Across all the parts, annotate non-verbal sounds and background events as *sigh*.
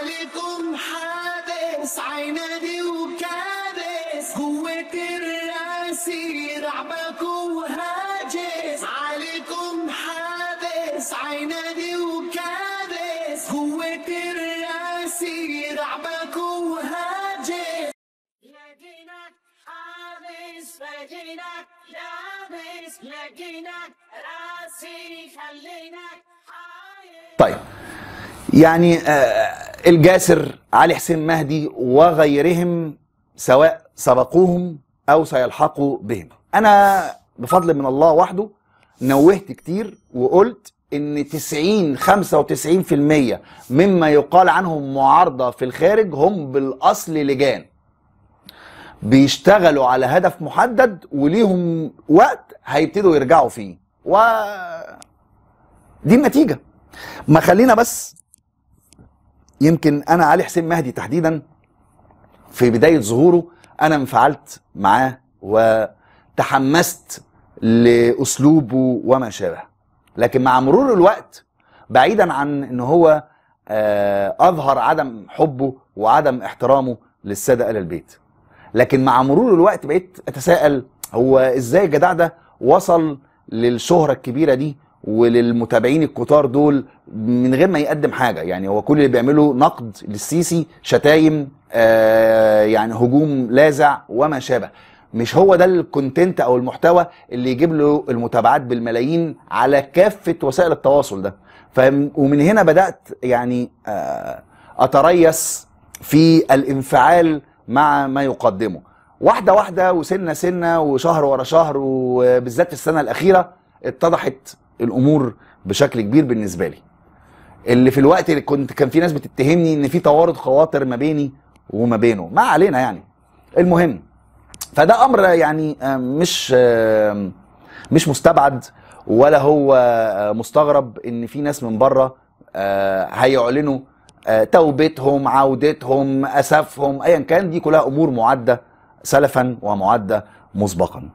عليكم حابس عينادي وكابس قوة الراسي رعبكم وهاجس عليكم حابس عينادي وكابس قوة الراسي رعبكم وهاجس لقيناك حابس لقيناك لابس لقيناك راسي خليناك طيب يعني آه الجاسر علي حسين مهدي وغيرهم سواء سبقوهم او سيلحقوا بهم انا بفضل من الله وحده نوهت كتير وقلت ان 90 95% مما يقال عنهم معارضه في الخارج هم بالاصل لجان بيشتغلوا على هدف محدد وليهم وقت هيبتدوا يرجعوا فيه و دي النتيجه ما خلينا بس يمكن انا علي حسين مهدي تحديدا في بدايه ظهوره انا انفعلت معاه وتحمست لاسلوبه وما شابه لكن مع مرور الوقت بعيدا عن ان هو آه، اظهر عدم حبه وعدم احترامه للساده ال البيت لكن مع مرور الوقت بقيت اتساءل هو ازاي الجدع ده وصل للشهره الكبيره دي وللمتابعين الكتار دول من غير ما يقدم حاجه يعني هو كل اللي بيعمله نقد للسيسي شتايم آه يعني هجوم لاذع وما شابه مش هو ده الكونتنت او المحتوى اللي يجيب له المتابعات بالملايين على كافه وسائل التواصل ده ومن هنا بدات يعني آه اتريث في الانفعال مع ما يقدمه واحده واحده وسنه سنه وشهر ورا شهر وبالذات في السنه الاخيره اتضحت الامور بشكل كبير بالنسبه لي اللي في الوقت اللي كنت كان في ناس بتتهمني ان في توارد خواطر ما بيني وما بينه ما علينا يعني المهم فده امر يعني آه، مش آه، مش مستبعد ولا هو آه، مستغرب ان في ناس من بره هيعلنوا توبتهم عودتهم اسفهم ايا كان دي كلها امور معده سلفا ومعده مسبقا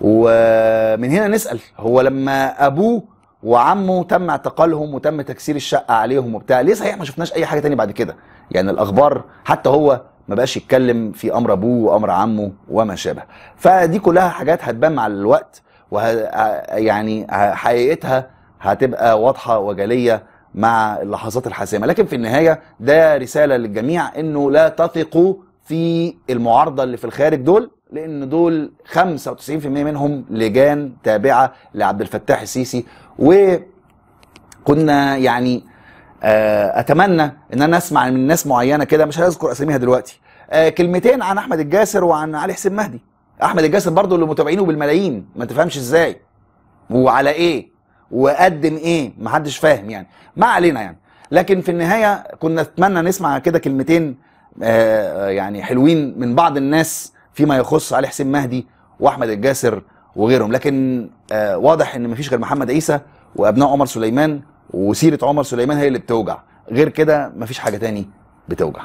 ومن هنا نسال هو لما ابوه وعمه تم اعتقالهم وتم تكسير الشقه عليهم وبتاع ليه صحيح ما شفناش اي حاجه تاني بعد كده يعني الاخبار حتى هو ما بقاش يتكلم في امر ابوه وامر عمه وما شابه فدي كلها حاجات هتبان مع الوقت وه يعني حقيقتها هتبقى واضحه وجليه مع اللحظات الحاسمه لكن في النهايه ده رساله للجميع انه لا تثقوا في المعارضه اللي في الخارج دول لان دول 95% منهم لجان تابعه لعبد الفتاح السيسي وكنا يعني آه، اتمنى ان انا اسمع من ناس معينه كده مش هذكر اساميها دلوقتي آه، كلمتين عن احمد الجاسر وعن علي حسين مهدي احمد الجاسر برضو اللي متابعينه بالملايين ما تفهمش ازاي وعلى ايه وقدم ايه محدش فاهم يعني ما علينا يعني لكن في النهايه كنا نتمنى نسمع كده كلمتين آه، يعني حلوين من بعض الناس فيما يخص علي حسين مهدي واحمد الجاسر وغيرهم لكن آه واضح ان مفيش غير محمد عيسى وابناء عمر سليمان وسيره عمر سليمان هي اللي بتوجع غير كده مفيش حاجه تاني بتوجع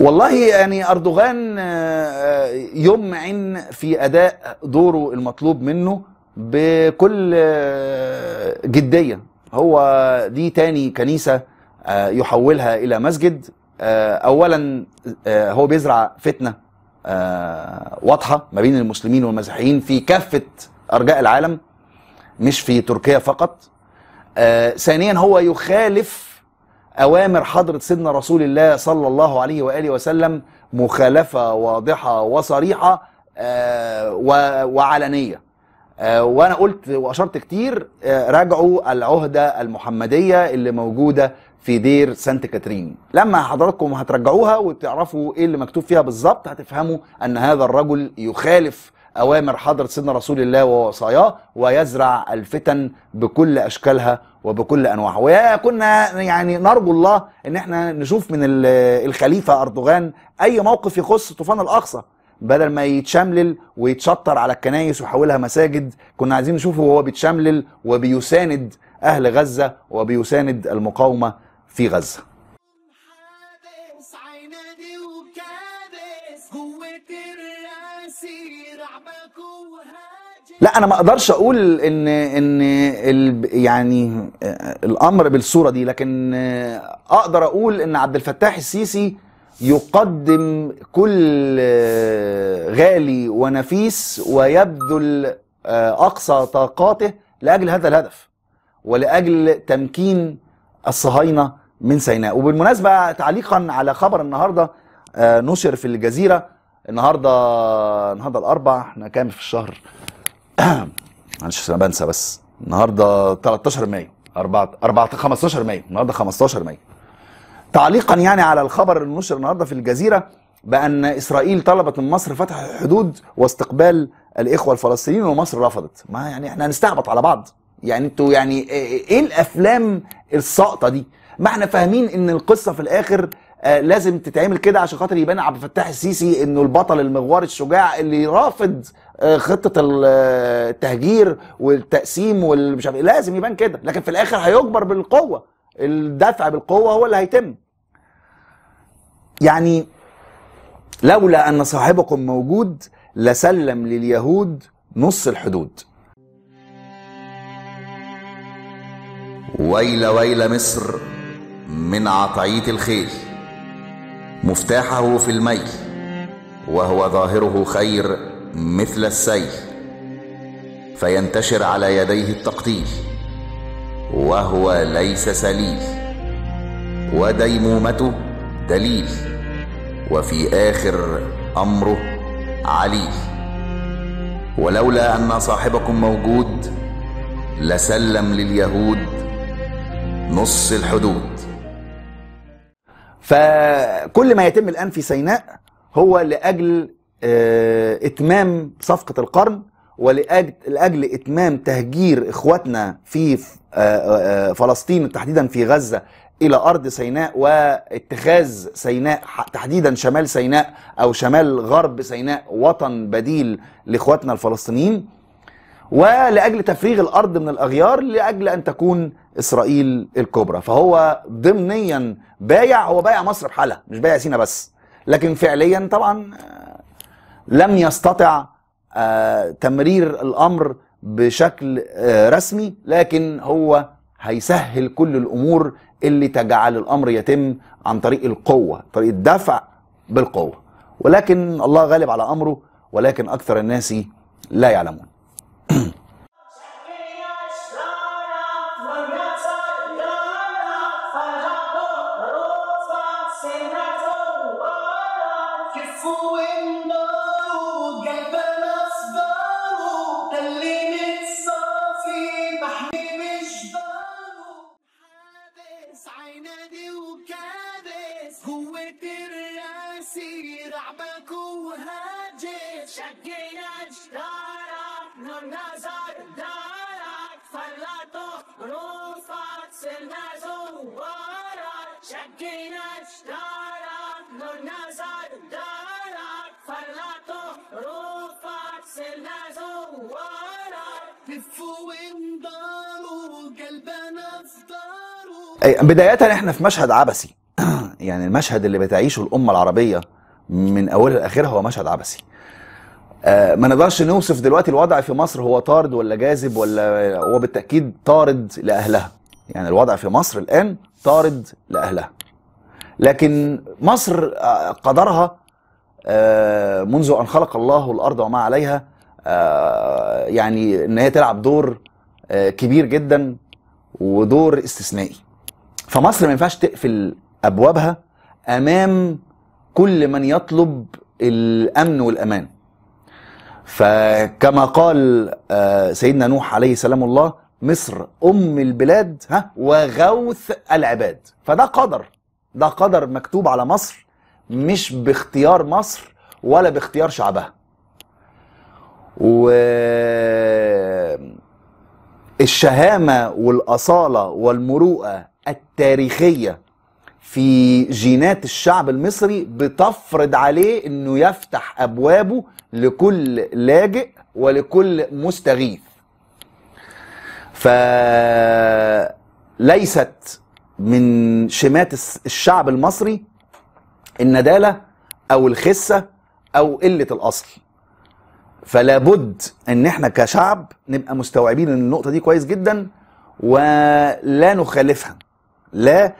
والله يعني اردوغان آه، آه، يمعن في اداء دوره المطلوب منه بكل آه، جديه هو دي تاني كنيسه يحولها الى مسجد اولا هو بيزرع فتنه واضحه ما بين المسلمين والمسيحيين في كافه ارجاء العالم مش في تركيا فقط ثانيا هو يخالف اوامر حضره سيدنا رسول الله صلى الله عليه واله وسلم مخالفه واضحه وصريحه آه، وعلنيه آه، وانا قلت واشرت كتير آه، راجعوا العهده المحمديه اللي موجوده في دير سانت كاترين لما حضراتكم هترجعوها وتعرفوا ايه اللي مكتوب فيها بالظبط هتفهموا ان هذا الرجل يخالف اوامر حضره سيدنا رسول الله ووصاياه ويزرع الفتن بكل اشكالها وبكل انواعها وكنا يعني نرجو الله ان احنا نشوف من الخليفه اردوغان اي موقف يخص طوفان الاقصى بدل ما يتشملل ويتشطر على الكنايس ويحولها مساجد كنا عايزين نشوفه وهو بيتشملل وبيساند اهل غزه وبيساند المقاومه في غزه لا انا ما اقدرش اقول ان ان ال يعني الامر بالصوره دي لكن اقدر اقول ان عبد الفتاح السيسي يقدم كل غالي ونفيس ويبذل آه، اقصى طاقاته لاجل هذا الهدف ولاجل تمكين الصهاينه من سيناء وبالمناسبه تعليقا على خبر النهارده آه، نشر في الجزيره النهارده النهارده الاربع احنا كام في الشهر *clears throat* معلش انا بنسى بس النهارده 13 مايو 4 4 15 مايو النهارده 15 مايو تعليقا يعني على الخبر نشر النهارده في الجزيره بان اسرائيل طلبت من مصر فتح الحدود واستقبال الاخوه الفلسطينيين ومصر رفضت ما يعني احنا هنستعبط على بعض يعني انتوا يعني ايه, إيه الافلام الساقطه دي ما احنا فاهمين ان القصه في الاخر آه، لازم تتعمل كده عشان خاطر يبان عبد الفتاح السيسي انه البطل المغوار الشجاع اللي رافض آه، خطه آه، التهجير والتقسيم والمش عارف إيه. لازم يبان كده لكن في الاخر هيجبر بالقوه الدفع بالقوه هو اللي هيتم يعني لولا ان صاحبكم موجود لسلم لليهود نص الحدود ويل ويل مصر من عطعية الخيل مفتاحه في الميل وهو ظاهره خير مثل السيل فينتشر على يديه التقتيل وهو ليس سليل وديمومته دليل وفي اخر امره عليل ولولا ان صاحبكم موجود لسلم لليهود نص الحدود فكل ما يتم الآن في سيناء هو لأجل آه، إتمام صفقة القرن ولأجل إتمام تهجير إخواتنا في آه، آه، فلسطين تحديدا في غزة إلى أرض سيناء واتخاذ سيناء تحديدا شمال سيناء أو شمال غرب سيناء وطن بديل لإخواتنا الفلسطينيين ولاجل تفريغ الارض من الاغيار لاجل ان تكون اسرائيل الكبرى فهو ضمنيا بايع هو بايع مصر بحالها مش بايع سينا بس لكن فعليا طبعا آه، لم يستطع آه، تمرير الامر بشكل آه، رسمي لكن هو هيسهل كل الامور اللي تجعل الامر يتم عن طريق القوه طريق الدفع بالقوه ولكن الله غالب على امره ولكن اكثر الناس لا يعلمون بداية احنا في مشهد عبثي *clears throat* يعني المشهد اللي بتعيشه الأمة العربية من أولها لآخرها هو مشهد عبثي آه ما نقدرش نوصف دلوقتي الوضع في مصر هو طارد ولا جاذب ولا هو بالتأكيد طارد لأهلها يعني الوضع في مصر الآن طارد لأهلها لكن مصر آه، قدرها آه منذ أن خلق الله الأرض وما عليها آه يعني إن هي تلعب دور آه، كبير جدا ودور استثنائي فمصر ما ينفعش تقفل ابوابها امام كل من يطلب الامن والامان فكما قال آه، سيدنا نوح عليه سلام الله مصر ام البلاد ها وغوث العباد فده قدر ده قدر مكتوب على مصر مش باختيار مصر ولا باختيار شعبها و الشهامة والأصالة والمروءة التاريخيه في جينات الشعب المصري بتفرض عليه انه يفتح ابوابه لكل لاجئ ولكل مستغيث فليست من شمات الشعب المصري الندالة أو الخسة أو قلة الأصل فلا بد ان احنا كشعب نبقى مستوعبين النقطه دي كويس جدا ولا نخالفها لا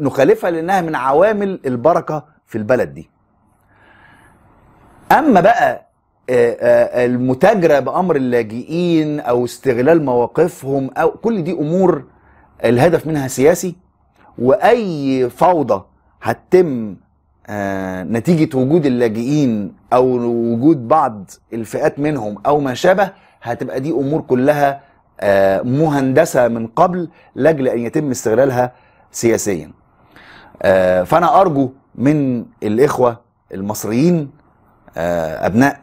نخالفها لانها من عوامل البركه في البلد دي اما بقى آه، آه، المتاجره بامر اللاجئين او استغلال مواقفهم او كل دي امور الهدف منها سياسي واي فوضى هتتم آه، نتيجه وجود اللاجئين او وجود بعض الفئات منهم او ما شابه هتبقى دي امور كلها مهندسه من قبل لاجل ان يتم استغلالها سياسيا آه، فانا ارجو من الاخوه المصريين آه، ابناء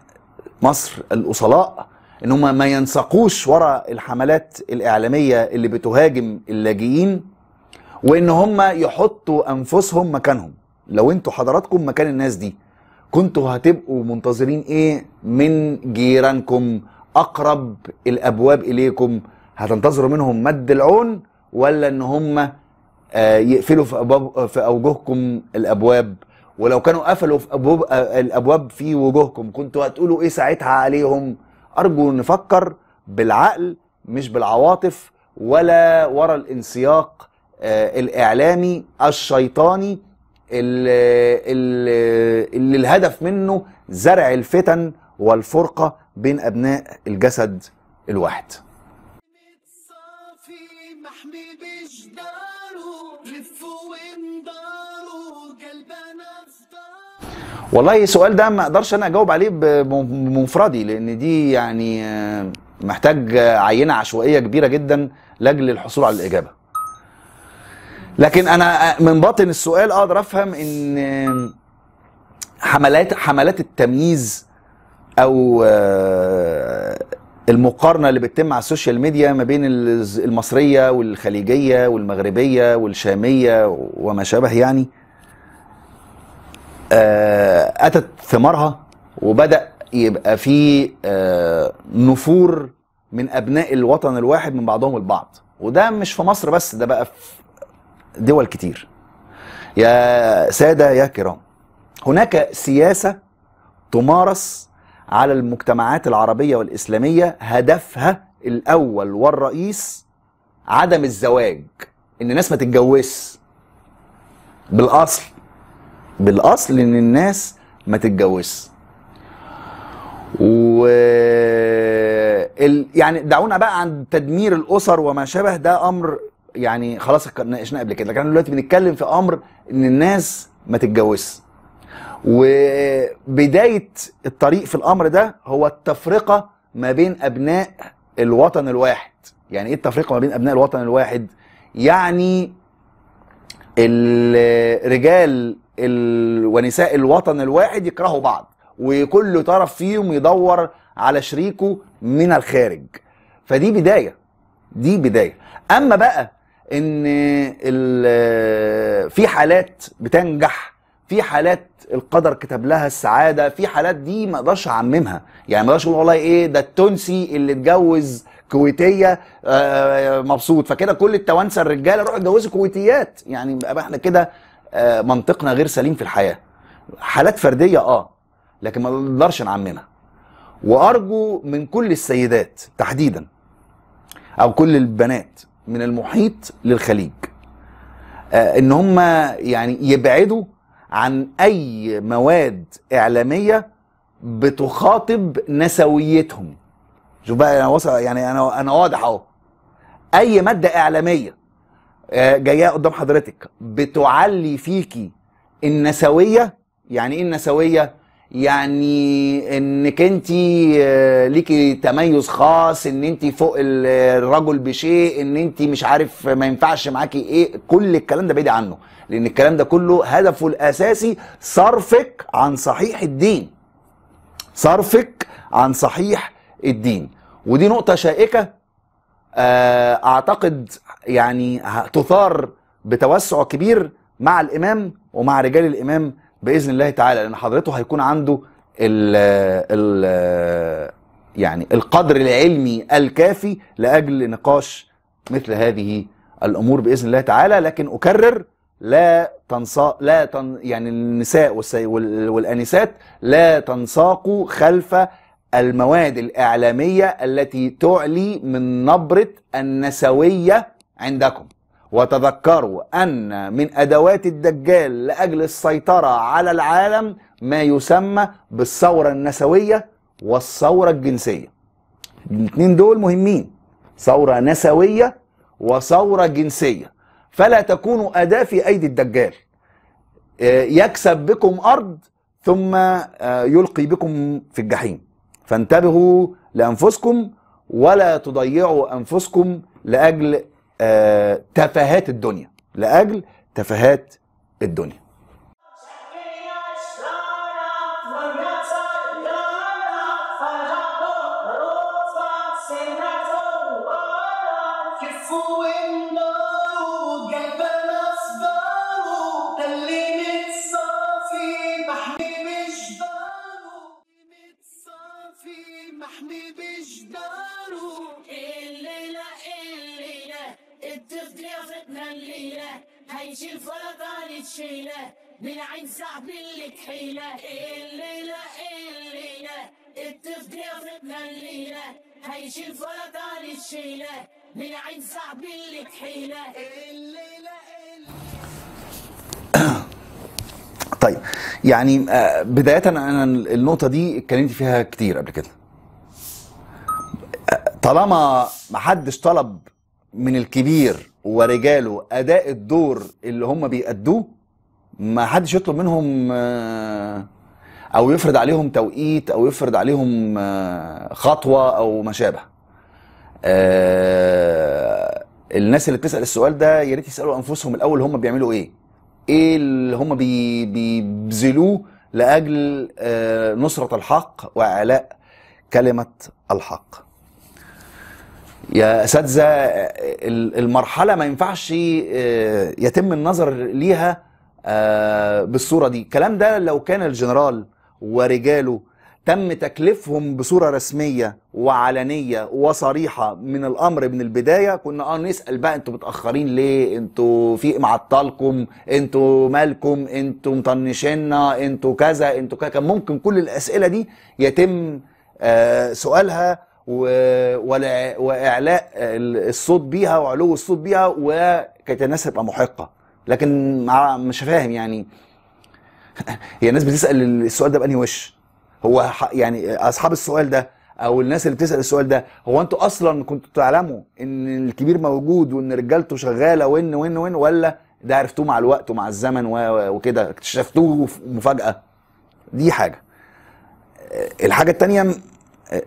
مصر الاصلاء ان هم ما ينسقوش ورا الحملات الاعلاميه اللي بتهاجم اللاجئين وان هم يحطوا انفسهم مكانهم لو انتوا حضراتكم مكان الناس دي كنتوا هتبقوا منتظرين ايه من جيرانكم اقرب الابواب اليكم هتنتظروا منهم مد العون ولا ان هم آه، يقفلوا في, أبواب في اوجهكم الابواب ولو كانوا قفلوا في أبواب الابواب في وجوهكم كنتوا هتقولوا ايه ساعتها عليهم ارجو نفكر بالعقل مش بالعواطف ولا ورا الانسياق آه، الاعلامي الشيطاني اللي, اللي الهدف منه زرع الفتن والفرقه بين ابناء الجسد الواحد والله السؤال ده ما اقدرش انا اجاوب عليه بمفردي لان دي يعني آه، محتاج عينه عشوائيه كبيره جدا لاجل الحصول على الاجابه لكن انا آه، من باطن السؤال اقدر افهم ان آه، حملات حملات التمييز او المقارنه اللي بتتم على السوشيال ميديا ما بين المصريه والخليجيه والمغربيه والشاميه وما شابه يعني آه، اتت ثمارها وبدا يبقى في آه، نفور من ابناء الوطن الواحد من بعضهم البعض وده مش في مصر بس ده بقى في دول كتير يا ساده يا كرام هناك سياسه تمارس على المجتمعات العربية والإسلامية هدفها الأول والرئيس عدم الزواج إن الناس ما تتجوزش بالأصل بالأصل إن الناس ما تتجوزش و ال... يعني دعونا بقى عن تدمير الاسر وما شابه ده امر يعني خلاص ناقشناه قبل كده لكن دلوقتي بنتكلم في امر ان الناس ما تتجوزش وبدايه الطريق في الامر ده هو التفرقه ما بين ابناء الوطن الواحد يعني ايه التفرقه ما بين ابناء الوطن الواحد يعني الرجال ونساء الوطن الواحد يكرهوا بعض وكل طرف فيهم يدور على شريكه من الخارج فدي بدايه دي بدايه اما بقى ان في حالات بتنجح في حالات القدر كتب لها السعاده في حالات دي ما اقدرش اعممها يعني ما اقدرش اقول والله ايه ده التونسي اللي اتجوز كويتيه آه، آه، مبسوط فكده كل التوانسه الرجاله روحوا اتجوزوا كويتيات يعني احنا كده آه، منطقنا غير سليم في الحياه حالات فرديه اه لكن ما نقدرش نعممها وارجو من كل السيدات تحديدا او كل البنات من المحيط للخليج ان هم يعني يبعدوا عن اي مواد اعلاميه بتخاطب نسويتهم شوف بقى انا وصل يعني انا انا واضح اهو اي ماده اعلاميه آه، جايه قدام حضرتك بتعلي فيكي النسويه يعني ايه النسويه يعني انك انت آه، ليكي تميز خاص ان انت فوق الرجل بشيء ان انت مش عارف ما ينفعش معاكي ايه كل الكلام ده بعيد عنه لان الكلام ده كله هدفه الاساسي صرفك عن صحيح الدين صرفك عن صحيح الدين ودي نقطه شائكه آه، اعتقد يعني تثار بتوسع كبير مع الامام ومع رجال الامام باذن الله تعالى لان حضرته هيكون عنده ال ال يعني القدر العلمي الكافي لاجل نقاش مثل هذه الامور باذن الله تعالى لكن اكرر لا تنسا لا تن يعني النساء والانسات لا تنساقوا خلف المواد الاعلاميه التي تعلي من نبره النسويه عندكم وتذكروا أن من أدوات الدجال لأجل السيطرة على العالم ما يسمى بالثورة النسوية والثورة الجنسية الاثنين دول مهمين ثورة نسوية وثورة جنسية فلا تكونوا أداة في أيدي الدجال آه، يكسب بكم أرض ثم آه، يلقي بكم في الجحيم فانتبهوا لأنفسكم ولا تضيعوا أنفسكم لأجل آه، تفاهات الدنيا لاجل تفاهات الدنيا الليلة هيش الفلتان الشيلة من عين صعب اللي تحيلة الليلة *coughs* طيب يعني آه، بداية أنا النقطة دي اتكلمت فيها كتير قبل كده آه، طالما محدش طلب من الكبير ورجاله أداء الدور اللي هم بيأدوه ما حدش يطلب منهم آه، او يفرض عليهم توقيت او يفرض عليهم آه، خطوه او ما شابه آه، الناس اللي بتسال السؤال ده يا ريت يسالوا انفسهم الاول هم بيعملوا ايه ايه اللي هم بيبذلوه لاجل آه، نصره الحق واعلاء كلمه الحق يا اساتذه المرحله ما ينفعش يتم النظر ليها بالصوره دي الكلام ده لو كان الجنرال ورجاله تم تكليفهم بصوره رسميه وعلنيه وصريحه من الامر من البدايه كنا اه نسال بقى انتوا متاخرين ليه انتوا في معطلكم انتوا مالكم انتوا مطنشنا انتوا كذا انتوا كذا كان ممكن كل الاسئله دي يتم آه سؤالها واعلاء آه، الصوت بيها وعلو الصوت بيها وكانت الناس هتبقى محقه لكن مش فاهم يعني هي الناس بتسال السؤال ده باني وش هو يعني اصحاب السؤال ده او الناس اللي بتسال السؤال ده هو انتوا اصلا كنتوا تعلموا ان الكبير موجود وان رجالته شغاله وان وان وان ولا ده عرفتوه مع الوقت ومع الزمن وكده اكتشفتوه مفاجاه دي حاجه الحاجه الثانيه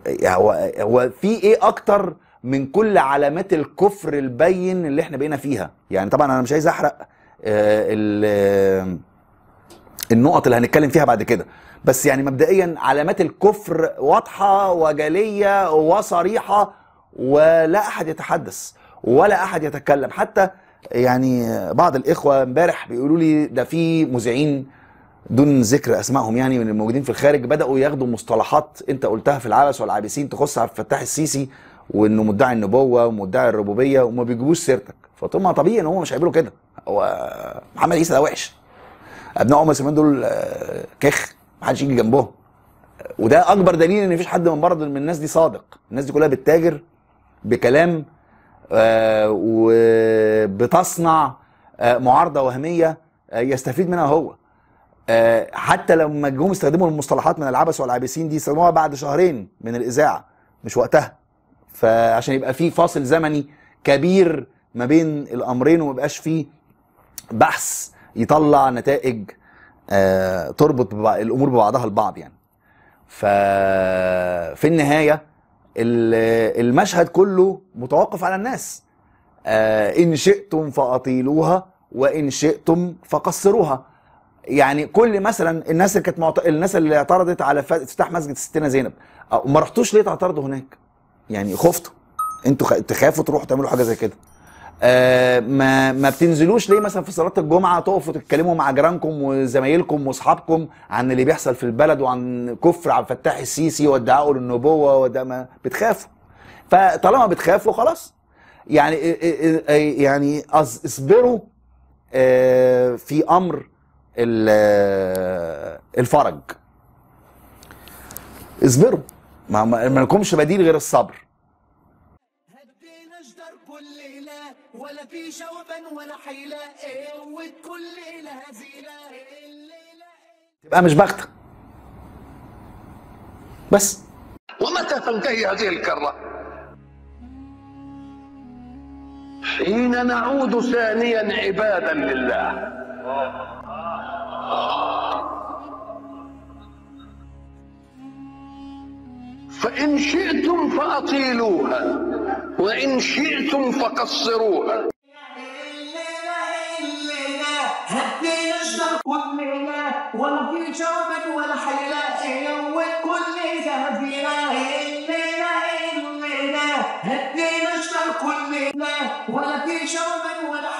يعني هو هو في ايه اكتر من كل علامات الكفر البين اللي احنا بقينا فيها يعني طبعا انا مش عايز احرق آه النقط اللي هنتكلم فيها بعد كده بس يعني مبدئيا علامات الكفر واضحه وجليه وصريحه ولا احد يتحدث ولا احد يتكلم حتى يعني بعض الاخوه امبارح بيقولوا لي ده في مذيعين دون ذكر اسمائهم يعني من الموجودين في الخارج بداوا ياخدوا مصطلحات انت قلتها في العبس والعابسين تخص عبد الفتاح السيسي وانه مدعي النبوه ومدعي الربوبيه وما بيجيبوش سيرتك فقلت لهم طبيعي ان هم مش هيعملوا كده هو محمد عيسى ده وحش ابناء عمر سليمان دول آه، كخ ما حدش يجي جنبهم وده اكبر دليل ان مفيش حد من برضه من الناس دي صادق الناس دي كلها بتتاجر بكلام آه، وبتصنع آه، معارضه وهميه يستفيد منها هو حتى لما جم استخدموا المصطلحات من العبس والعابسين دي استخدموها بعد شهرين من الاذاعه مش وقتها فعشان يبقى في فاصل زمني كبير ما بين الامرين وما يبقاش فيه بحث يطلع نتائج آه، تربط الامور ببعضها البعض يعني ففي النهايه المشهد كله متوقف على الناس آه، ان شئتم فاطيلوها وان شئتم فقصروها يعني كل مثلا الناس اللي كانت معت... الناس اللي اعترضت على افتتاح مسجد ستنا زينب آه، ما رحتوش ليه تعترضوا هناك يعني خفتوا انتوا خ... تخافوا تروحوا تعملوا حاجه زي كده آه ما ما بتنزلوش ليه مثلا في صلاه الجمعه تقفوا تتكلموا مع جيرانكم وزمايلكم واصحابكم عن اللي بيحصل في البلد وعن كفر عبد الفتاح السيسي وادعائه للنبوه وده ما بتخافوا فطالما بتخافوا خلاص يعني آه، آه، آه، يعني اصبروا في امر الفرج اصبروا ما لكمش بديل غير الصبر ولا في شوبا ولا حيلة إيه والكل لها زيلة تبقى مش بغتة بس ومتى تنتهي هذه الكرة حين نعود ثانيا عبادا لله فإن شئتم فأطيلوها وإن شئتم فقصروها كلنا ولا في جواب ولا حيلة يوم كل فينا ولا في ولا